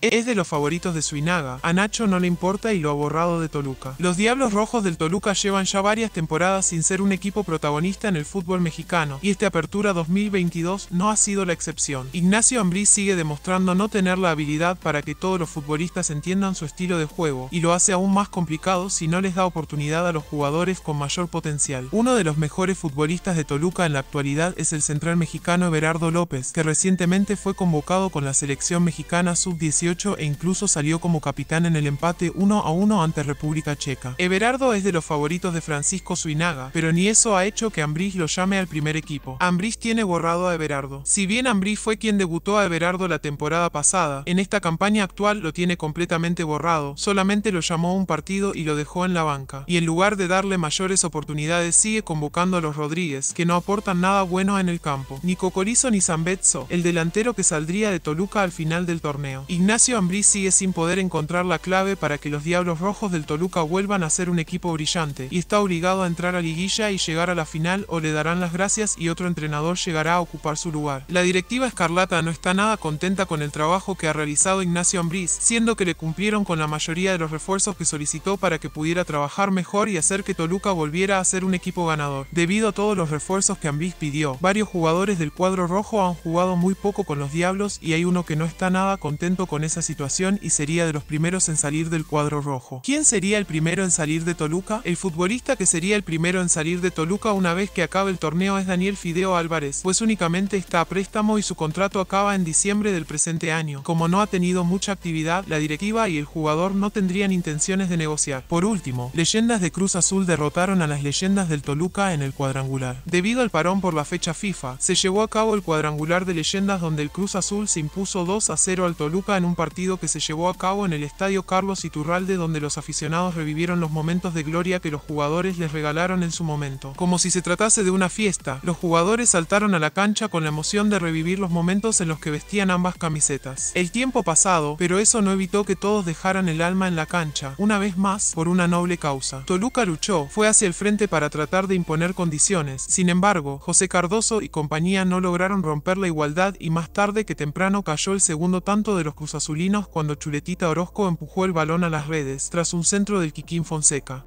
Es de los favoritos de Suinaga, a Nacho no le importa y lo ha borrado de Toluca. Los Diablos Rojos del Toluca llevan ya varias temporadas sin ser un equipo protagonista en el fútbol mexicano, y esta apertura 2022 no ha sido la excepción. Ignacio Ambriz sigue demostrando no tener la habilidad para que todos los futbolistas entiendan su estilo de juego, y lo hace aún más complicado si no les da oportunidad a los jugadores con mayor potencial. Uno de los mejores futbolistas de Toluca en la actualidad es el central mexicano Everardo López, que recientemente fue convocado con la selección mexicana sub-18 e incluso salió como capitán en el empate 1 a 1 ante República Checa. Everardo es de los favoritos de Francisco Suinaga, pero ni eso ha hecho que Ambriz lo llame al primer equipo. Ambriz tiene borrado a Everardo. Si bien Ambriz fue quien debutó a Everardo la temporada pasada, en esta campaña actual lo tiene completamente borrado, solamente lo llamó un partido y lo dejó en la banca. Y en lugar de darle mayores oportunidades sigue convocando a los Rodríguez, que no aportan nada bueno en el campo. Ni Cocorizo ni Zambetso, el delantero que saldría de Toluca al final del torneo. Ignacio Ambriz sigue sin poder encontrar la clave para que los Diablos Rojos del Toluca vuelvan a ser un equipo brillante y está obligado a entrar a liguilla y llegar a la final o le darán las gracias y otro entrenador llegará a ocupar su lugar. La directiva escarlata no está nada contenta con el trabajo que ha realizado Ignacio Ambriz, siendo que le cumplieron con la mayoría de los refuerzos que solicitó para que pudiera trabajar mejor y hacer que Toluca volviera a ser un equipo ganador. Debido a todos los refuerzos que Ambriz pidió, varios jugadores del cuadro rojo han jugado muy poco con los Diablos y hay uno que no está nada contento con esa situación y sería de los primeros en salir del cuadro rojo. ¿Quién sería el primero en salir de Toluca? El futbolista que sería el primero en salir de Toluca una vez que acabe el torneo es Daniel Fideo Álvarez, pues únicamente está a préstamo y su contrato acaba en diciembre del presente año. Como no ha tenido mucha actividad, la directiva y el jugador no tendrían intenciones de negociar. Por último, leyendas de Cruz Azul derrotaron a las leyendas del Toluca en el cuadrangular. Debido al parón por la fecha FIFA, se llevó a cabo el cuadrangular de leyendas donde el Cruz Azul se impuso 2 a 0 al Toluca en un partido que se llevó a cabo en el Estadio Carlos Iturralde donde los aficionados revivieron los momentos de gloria que los jugadores les regalaron en su momento. Como si se tratase de una fiesta, los jugadores saltaron a la cancha con la emoción de revivir los momentos en los que vestían ambas camisetas. El tiempo pasado, pero eso no evitó que todos dejaran el alma en la cancha, una vez más, por una noble causa. Toluca luchó, fue hacia el frente para tratar de imponer condiciones, sin embargo, José Cardoso y compañía no lograron romper la igualdad y más tarde que temprano cayó el segundo tanto de los cruzazón cuando Chuletita Orozco empujó el balón a las redes tras un centro del Quiquín Fonseca.